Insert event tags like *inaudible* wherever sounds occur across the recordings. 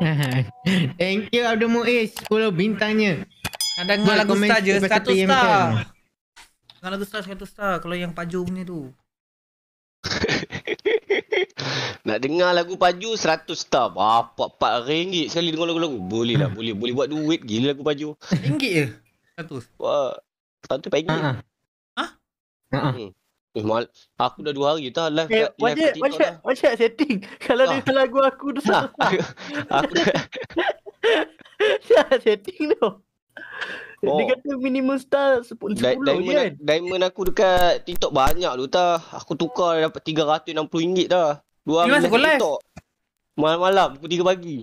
*laughs* Thank you Abdul Muiz 10 bintangnya. Ada dengar kan? lagu star je 100 star. Dengar lagu star 100 star kalau yang Paju punya tu. *laughs* Nak dengar lagu Paju 100 star. Bapak ah, 4 ringgit sekali dengar lagu-lagu. Boleh lah, boleh boleh buat duit gila lagu Paju. Ringgit je. 100. *laughs* Wah. Satu pengin. Ha. Ha. Ha. Eh, mal. Aku dah dua hari dah live okay, eh, live kat TikTok. Wajib, setting. *laughs* Kalau ah. dia lagu aku tu salah. Aku. aku Siap *laughs* setting tu. Oh. Dia kata minimum star 10, 10 Diamond, kan. Diamond, diamond aku dekat TikTok banyak tu tah. Aku tukar dapat 360 ringgit dah. Dua hari TikTok. Malam-malam pukul 3 pagi.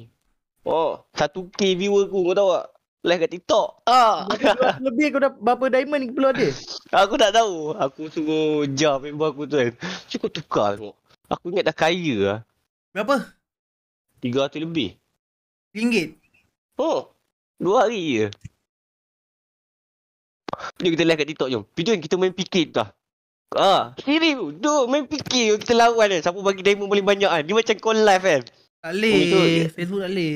Oh, 1k viewer aku kau tahu tak? Live kat TikTok. Ah. Lebih aku dah berapa diamond ni perlu *laughs* Aku tak tahu. Aku suruh jar member aku tu kan. Cukup tukar tengok. Aku ingat dah kaya lah. Berapa? Tiga 300 lebih. Ringgit? Oh. Dua hari je. Jom kita live kat TikTok jom. Video yang kita main fikir tu lah. Ah, ha, kiri tu. Duh, main fikir tu. Kita lawan kan. Siapa bagi diamond paling banyak kan. Dia macam call live kan. Tak boleh. Facebook tak boleh.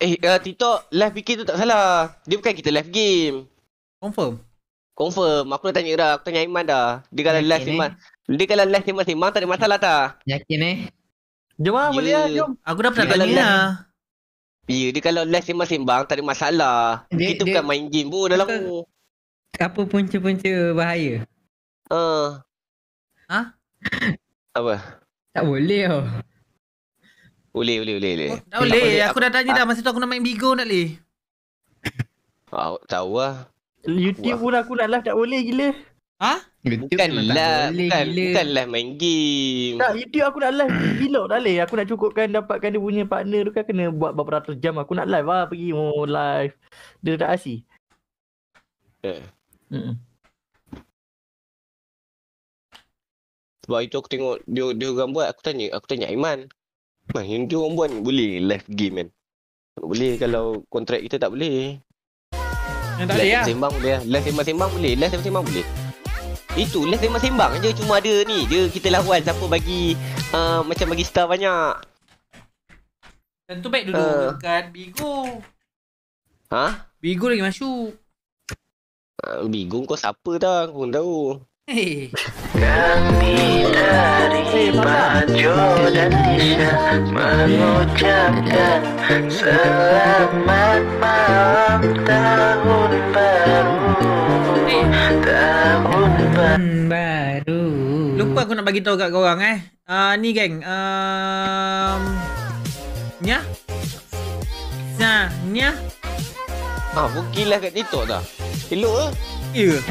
Eh, uh, TikTok live fikir tu tak salah. Dia bukan kita live game. Confirm. Confirm. Aku dah tanya dah. Aku tanya Iman dah. Dia kalau Yakin live Iman. Eh? Dia kalau live Iman Iman tak ada masalah tak. Yakin eh? Jom lah boleh lah. Ya. Jom. Aku dah pernah tanya lah. Ya, dia kalau live sembang-sembang tak ada masalah. Dia, Kita bukan main game pun dalam tu. Apa punca-punca bahaya? Uh. Ha? Apa? Tak boleh tau. Oh. Boleh, boleh, boleh. boleh. tak boleh. Aku dah tanya dah. Masa tu aku nak main Bigo nak leh. Oh, tahu lah. YouTube pun aku nak live lah, tak boleh gila. Ha? Bukanlah, bukan, lah, bukanlah main game. Tak, YouTube aku nak live gila *coughs* tak boleh. Aku nak cukupkan dapatkan dia punya partner tu kan kena buat beberapa ratus jam. Aku nak live lah pergi mau oh, live. Dia tak asyik. Eh. mm Sebab itu aku tengok dia dia orang buat aku tanya aku tanya Aiman. Man, yang dia orang buat ni boleh live game kan? Tak boleh kalau kontrak kita tak boleh. Yang tak boleh lah. sembang boleh lah. Last sembang-sembang boleh. Last sembang-sembang boleh. Itu last sembang-sembang je cuma ada ni je kita lawan siapa bagi uh, macam bagi star banyak. Tentu baik dulu uh. dekat Bigo. Ha? Bigo lagi masuk. Uh, Bigo kau siapa dah? Aku pun tahu. Kami dari Tahun baru. Lupa aku nak bagi tahu kat korang eh. Uh, ni geng. Um, nya? Sa, nya? Ah, gila kat TikTok dah. Elok eh? ya. ah. Ya. Yeah.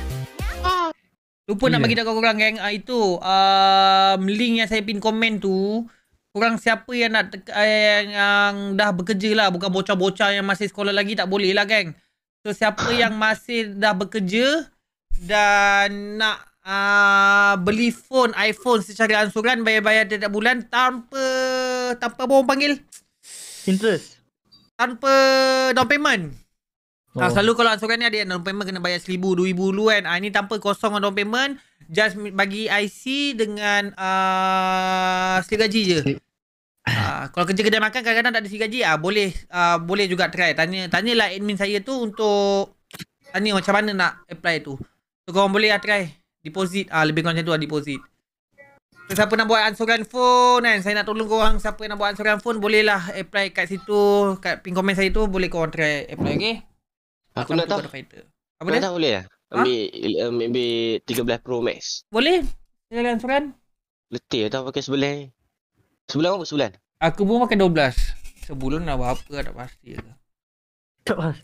Lupa yeah. nak bagi tahu kau korang geng. Uh, itu um, link yang saya pin komen tu. Korang siapa yang nak te- yang, yang dah bekerja lah. Bukan bocah-bocah yang masih sekolah lagi. Tak boleh lah geng. So siapa yang masih dah bekerja dan nak Ah, beli phone iPhone secara ansuran bayar-bayar tiap bulan tanpa tanpa apa orang panggil interest tanpa down payment Oh. Nah, selalu kalau ansuran ni ada yang down payment kena bayar RM1,000, RM2,000 dulu kan. Ha, ini tanpa kosong down payment. Just bagi IC dengan uh, slip gaji je. Uh, kalau kerja kedai makan kadang-kadang tak ada slip gaji. Uh, boleh uh, boleh juga try. Tanya tanyalah admin saya tu untuk tanya macam mana nak apply tu. So kau boleh lah try. Deposit ah lebih kurang macam tu lah deposit so, Siapa nak buat ansuran phone kan Saya nak tolong kau korang siapa nak buat ansuran phone Boleh lah apply kat situ Kat pin komen saya tu boleh korang try apply okay Aku nak tahu Apa nak dia? Tahu, boleh lah ha? ambil, uh, ambil 13 Pro Max Boleh Jalan ansuran Letih tau pakai sebelah ni Sebulan apa sebulan? Aku pun pakai 12 Sebulan nak buat apa tak pasti ke lah. Tak pasti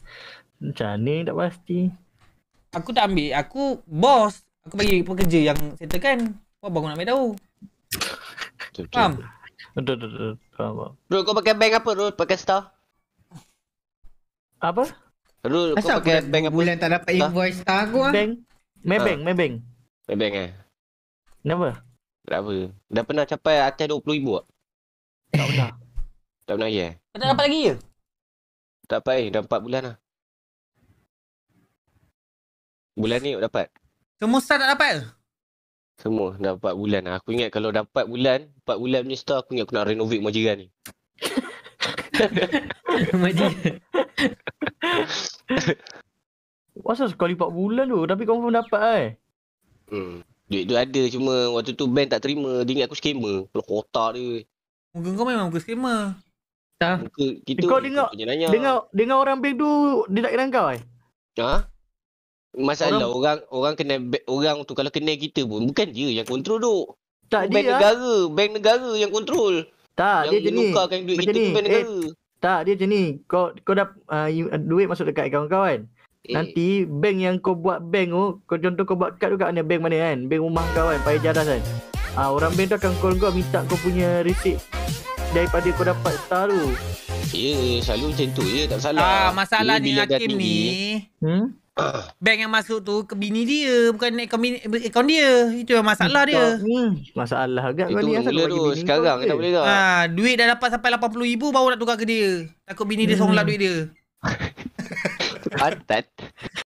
Macam ni tak pasti Aku tak ambil Aku bos Aku bagi pekerja yang settlekan Kau baru nak ambil tahu Faham? Betul, betul, betul, faham Bro, kau pakai bank apa? Bro, pakai star? Apa? Bro, kau Asal pakai aku bank apa? Bulan tak dapat invoice star aku lah Bank? Maybank, ah. ha. Maybank Maybank eh? Kenapa? Kenapa? Dah pernah capai atas RM20,000 tak? Tak pernah *laughs* Tak pernah lagi eh? Tak hmm. lagi ke? Tak dapat eh, dah 4 bulan lah Bulan ni dapat semua star tak dapat Semua dah 4 bulan lah. Aku ingat kalau dapat bulan dapat bulan ni star aku ingat aku nak renovate majikan ni *laughs* Majikan *laughs* Masa sekali 4 bulan tu tapi confirm dapat eh Hmm Duit tu ada cuma waktu tu band tak terima Dia ingat aku skamer Kalau kotak dia Muka kau memang muka skamer Muka kita Kau dengar Dengar dengar orang band tu Dia nak kenal kau eh Ha? Masalah orang, orang orang kena orang tu kalau kena kita pun bukan dia yang kontrol tu Tak bank dia. Ah. negara, lah. bank negara yang kontrol. Tak, yang dia jenis. Yang menukarkan duit kita ni. ke bank eh, Tak, dia jenis. Kau kau dah uh, you, uh, duit masuk dekat kawan kau kan. Eh. Nanti bank yang kau buat bank tu, kau contoh kau buat kad tu kat mana bank mana kan? Bank rumah kau kan, payah jaras kan. Ah uh, orang bank tu akan call kau minta kau punya receipt daripada kau dapat star tu. Ya, yeah, selalu macam tu. Ya, yeah, tak salah. Ah, masalah ni Hakim ni. Ya. Hmm? bank yang masuk tu ke bini dia bukan akaun, bini, dia itu yang masalah dia hmm. masalah agak kali ya sekarang tak boleh tak ha, duit dah dapat sampai 80000 baru nak tukar ke dia takut bini hmm. dia songlah duit dia patat